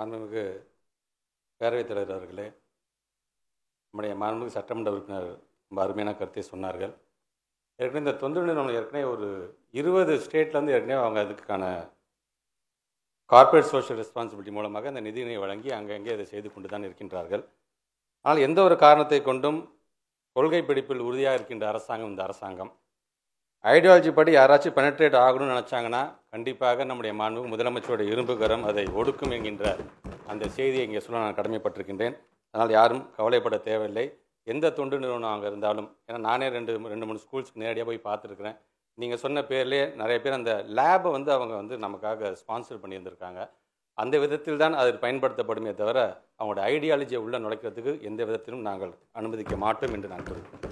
மாண்புமிகு பேரவைத் தலைவர் அவர்களே நம்முடைய மாண்புமிகு சட்டமன்ற உறுப்பினர் ரொம்ப அருமையான கருத்தை சொன்னார்கள் ஏற்கனவே இந்த தொண்டு நிறுவனம் ஏற்கனவே ஒரு இருபது ஸ்டேட்லேருந்து ஏற்கனவே அவங்க அதுக்கான கார்ப்பரேட் சோஷியல் ரெஸ்பான்சிபிலிட்டி மூலமாக அந்த நிதியினை வழங்கி அங்கங்கே அதை செய்து கொண்டு தான் இருக்கின்றார்கள் ஆனால் எந்த ஒரு காரணத்தை கொண்டும் கொள்கை பிடிப்பில் உறுதியாக இருக்கின்ற அரசாங்கம் இந்த அரசாங்கம் ஐடியாலஜி படி யாராச்சும் பெனட்ரேட் ஆகணும்னு நினச்சாங்கன்னா கண்டிப்பாக நம்முடைய மாண்பு முதலமைச்சருடைய இரும்புகரம் அதை ஒடுக்கும் என்கின்ற அந்த செய்தியை இங்கே சொல்ல நான் கடமைப்பட்டிருக்கின்றேன் அதனால் யாரும் கவலைப்பட தேவையில்லை எந்த தொண்டு நிறுவனம் அங்கே இருந்தாலும் ஏன்னா நானே ரெண்டு ரெண்டு மூணு ஸ்கூல்ஸ்க்கு நேரடியாக போய் பார்த்துருக்குறேன் நீங்கள் சொன்ன பேர்லேயே நிறைய பேர் அந்த லேபை வந்து அவங்க வந்து நமக்காக ஸ்பான்சர் பண்ணியிருந்திருக்காங்க அந்த விதத்தில் தான் அது பயன்படுத்தப்படுமே தவிர அவங்களோட ஐடியாலஜியை உள்ளே நுழைக்கிறதுக்கு எந்த விதத்திலும் நாங்கள் அனுமதிக்க மாட்டோம் என்று நான் கூறுகிறேன்